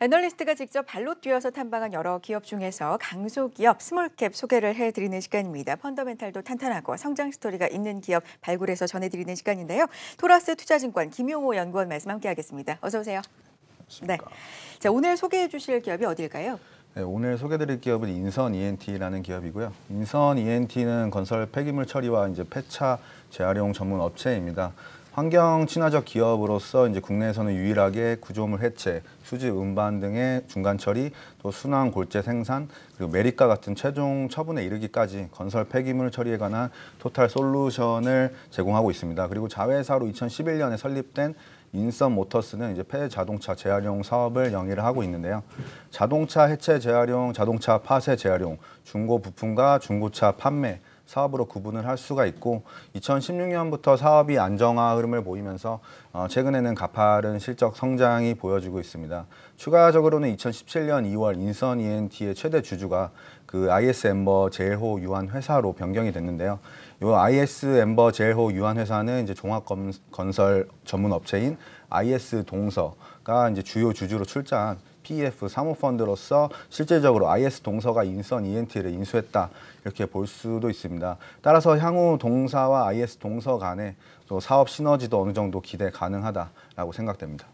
애널리스트가 직접 발로 뛰어서 탐방한 여러 기업 중에서 강소기업 스몰캡 소개를 해드리는 시간입니다. 펀더멘탈도 탄탄하고 성장 스토리가 있는 기업 발굴해서 전해드리는 시간인데요. 토라스 투자증권 김용호 연구원 말씀 함께하겠습니다. 어서 오세요. 네. 자, 오늘 소개해 주실 기업이 어딜까요? 네, 오늘 소개드릴 기업은 인선 ENT라는 기업이고요. 인선 ENT는 건설 폐기물 처리와 이제 폐차 재활용 전문 업체입니다. 환경 친화적 기업으로서 이제 국내에서는 유일하게 구조물 해체, 수집 운반 등의 중간 처리, 또 순환 골재 생산, 그리고 메리카 같은 최종 처분에 이르기까지 건설 폐기물 처리에 관한 토탈 솔루션을 제공하고 있습니다. 그리고 자회사로 2011년에 설립된 인썸 모터스는 이제 폐 자동차 재활용 사업을 영위를 하고 있는데요. 자동차 해체 재활용, 자동차 파쇄 재활용, 중고 부품과 중고차 판매 사업으로 구분을 할 수가 있고 2016년부터 사업이 안정화 흐름을 보이면서 어, 최근에는 가파른 실적 성장이 보여지고 있습니다. 추가적으로는 2017년 2월 인선 ENT의 최대 주주가 그 IS 엠버 제일호 유한 회사로 변경이 됐는데요. 이 IS 엠버 제일호 유한 회사는 이제 종합 건설 전문 업체인 IS 동서가 이제 주요 주주로 출자한 PEF 사모펀드로서 실질적으로 IS 동서가 인선 ENT를 인수했다 이렇게 볼 수도 있습니다. 따라서 향후 동사와 IS 동서 간의 또 사업 시너지도 어느 정도 기대 가능하다라고 생각됩니다.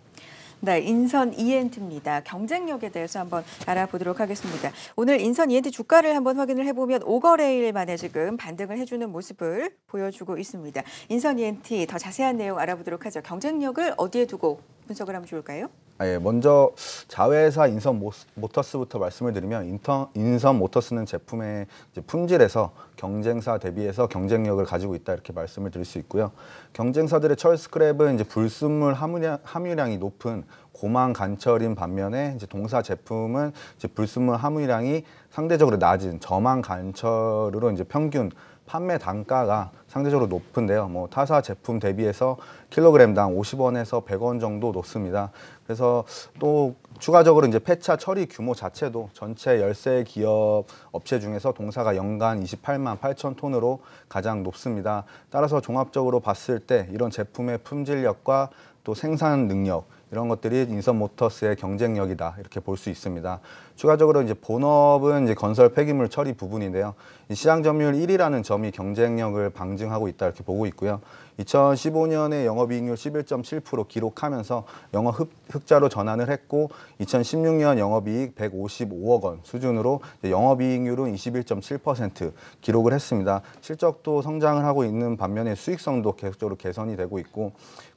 네, 인선 e n t 입니다 경쟁력에 대해서 한번 알아보도록 하겠습니다. 오늘 인선 ENT 주가를 한번 확인을 해보면 5거래일 만에 지금 반등을 해주는 모습을 보여주고 있습니다. 인선 ENT 더 자세한 내용 알아보도록 하죠. 경쟁력을 어디에 두고 분석을 하면 좋을까요? 아, 예, 먼저 자회사 인선 모터스부터 말씀을 드리면 인턴, 인선 모터스는 제품의 품질에서 경쟁사 대비해서 경쟁력을 가지고 있다 이렇게 말씀을 드릴 수 있고요. 경쟁사들의 철 스크랩은 이제 불순물 함유량, 함유량이 높은 고만 간철인 반면에 이제 동사 제품은 이제 불순물 함유량이 상대적으로 낮은 저만 간철으로 이제 평균 판매 단가가 상대적으로 높은데요. 뭐 타사 제품 대비해서 킬로그램당 50원에서 100원 정도 높습니다. 그래서 또 추가적으로 이제 폐차 처리 규모 자체도 전체 열세 기업 업체 중에서 동사가 연간 28만 8천 톤으로 가장 높습니다. 따라서 종합적으로 봤을 때 이런 제품의 품질력과 또 생산 능력 이런 것들이 인선 모터스의 경쟁력이다 이렇게 볼 수 있습니다. 추가적으로 이제 본업은 이제 건설 폐기물 처리 부분인데요. 시장 점유율 1위라는 점이 경쟁력을 방증하고 있다 이렇게 보고 있고요. 2015년에 영업이익률 11.7% 기록하면서 영업 흑자로 전환을 했고 2016년 영업이익 155억 원 수준으로 영업이익률은 21.7% 기록을 했습니다. 실적도 성장을 하고 있는 반면에 수익성도 계속적으로 개선이 되고 있고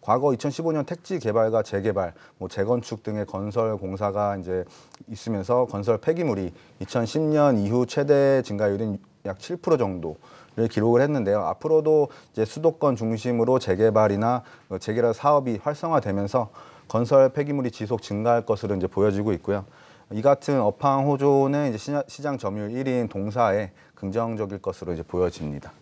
과거 2015년 택지 개발과 재개발, 뭐 재건축 등의 건설 공사가 이제 있으면서 건설 폐기물이 2010년 이후 최대 증가율인 약 7% 정도 를 기록을 했는데요. 앞으로도 이제 수도권 중심으로 재개발이나 어, 재개발 사업이 활성화되면서 건설 폐기물이 지속 증가할 것으로 이제 보여지고 있고요. 이 같은 업황 호조는 이제 시장 점유율 1위인 동사에 긍정적일 것으로 이제 보여집니다.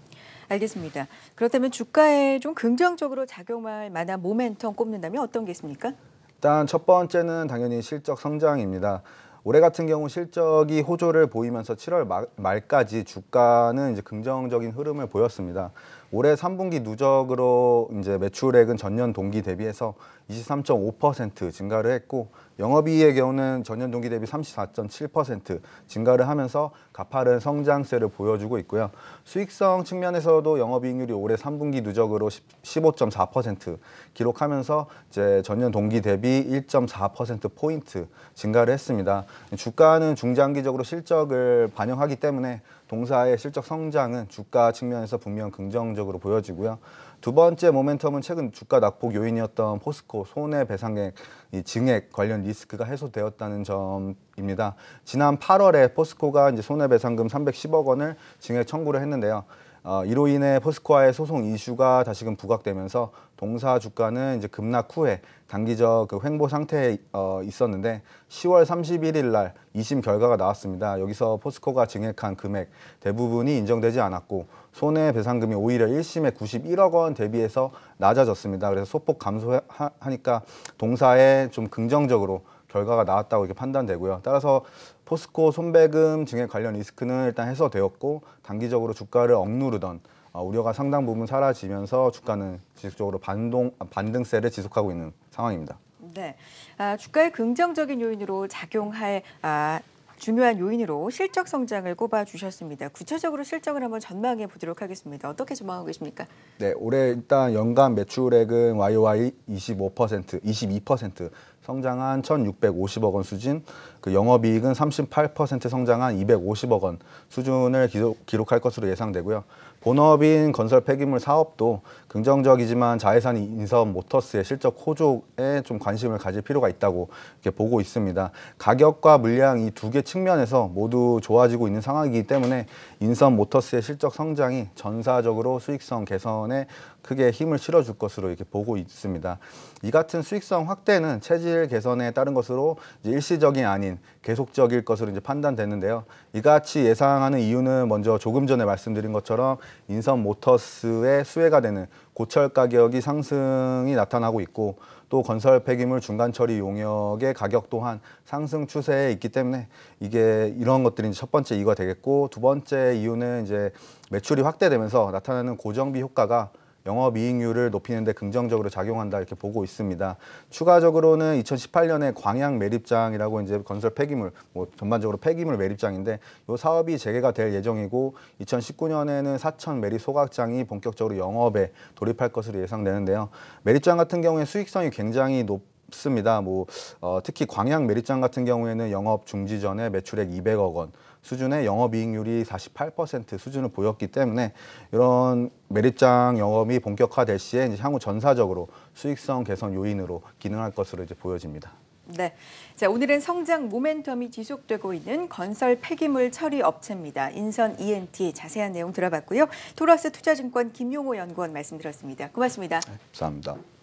알겠습니다. 그렇다면 주가에 좀 긍정적으로 작용할 만한 모멘텀 꼽는다면 어떤 게 있습니까? 일단 첫 번째는 당연히 실적 성장입니다. 올해 같은 경우 실적이 호조를 보이면서 7월 말, 까지 주가는 이제 긍정적인 흐름을 보였습니다. 올해 3분기 누적으로 이제 매출액은 전년 동기 대비해서 23.5% 증가를 했고 영업이익의 경우는 전년 동기 대비 34.7% 증가를 하면서 가파른 성장세를 보여주고 있고요. 수익성 측면에서도 영업이익률이 올해 3분기 누적으로 15.4% 기록하면서 이제 전년 동기 대비 1.4% 포인트 증가를 했습니다. 주가는 중장기적으로 실적을 반영하기 때문에 동사의 실적 성장은 주가 측면에서 분명 긍정적으로 보여지고요. 두 번째 모멘텀은 최근 주가 낙폭 요인이었던 포스코 손해배상액 이 증액 관련 리스크가 해소되었다는 점입니다. 지난 8월에 포스코가 이제 손해배상금 310억 원을 증액 청구를 했는데요. 어, 이로 인해 포스코와의 소송 이슈가 다시금 부각되면서 동사 주가는 이제 급락 후에 단기적 그 횡보 상태에 어, 있었는데 10월 31일 날 2심 결과가 나왔습니다. 여기서 포스코가 증액한 금액 대부분이 인정되지 않았고 손해배상금이 오히려 1심에 91억 원 대비해서 낮아졌습니다. 그래서 소폭 감소하니까 동사에 좀 긍정적으로 결과가 나왔다고 이렇게 판단되고요. 따라서 포스코 손배금 증액 관련 리스크는 일단 해소되었고 단기적으로 주가를 억누르던 어, 우려가 상당 부분 사라지면서 주가는 지속적으로 반동 아, 반등세를 지속하고 있는 상황입니다. 네, 아, 주가의 긍정적인 요인으로 작용할 아, 중요한 요인으로 실적 성장을 꼽아 주셨습니다. 구체적으로 실적을 한번 전망해 보도록 하겠습니다. 어떻게 전망하고 계십니까? 네, 올해 일단 연간 매출액은 YOY 25%, 22% 성장한 1,650억 원 수준, 그 영업이익은 38% 성장한 250억 원 수준을 기록, 할 것으로 예상되고요. 본업인 건설 폐기물 사업도 긍정적이지만 자회사인 인선 모터스의 실적 호조에 좀 관심을 가질 필요가 있다고 이렇게 보고 있습니다. 가격과 물량 이 두 개 측면에서 모두 좋아지고 있는 상황이기 때문에 인선 모터스의 실적 성장이 전사적으로 수익성 개선에 크게 힘을 실어줄 것으로 이렇게 보고 있습니다. 이 같은 수익성 확대는 체질 품질 개선에 따른 것으로 일시적이 아닌 계속적일 것으로 이제 판단됐는데요 이같이 예상하는 이유는 먼저 조금 전에 말씀드린 것처럼 인선 모터스의 수혜가 되는 고철 가격이 상승이 나타나고 있고 또 건설 폐기물 중간 처리 용역의 가격 또한 상승 추세에 있기 때문에 이게 이런 것들이 첫 번째 이유가 되겠고 두 번째 이유는 이제 매출이 확대되면서 나타나는 고정비 효과가 영업이익률을 높이는 데 긍정적으로 작용한다 이렇게 보고 있습니다. 추가적으로는 2018년에 광양 매립장이라고 이제 건설 폐기물, 뭐 전반적으로 폐기물 매립장인데 이 사업이 재개가 될 예정이고 2019년에는 사천 매립 소각장이 본격적으로 영업에 돌입할 것으로 예상되는데요. 매립장 같은 경우에 수익성이 굉장히 높 높습니다. 뭐 어, 특히 광양 매립장 같은 경우에는 영업 중지 전에 매출액 200억 원 수준의 영업이익률이 48% 수준을 보였기 때문에 이런 매립장 영업이 본격화될 시에 이제 향후 전사적으로 수익성 개선 요인으로 기능할 것으로 이제 보여집니다. 네. 자, 오늘은 성장 모멘텀이 지속되고 있는 건설 폐기물 처리 업체입니다. 인선 ENT 자세한 내용 들어봤고요. 토라스 투자증권 김용호 연구원 말씀 들었습니다. 고맙습니다. 네, 감사합니다.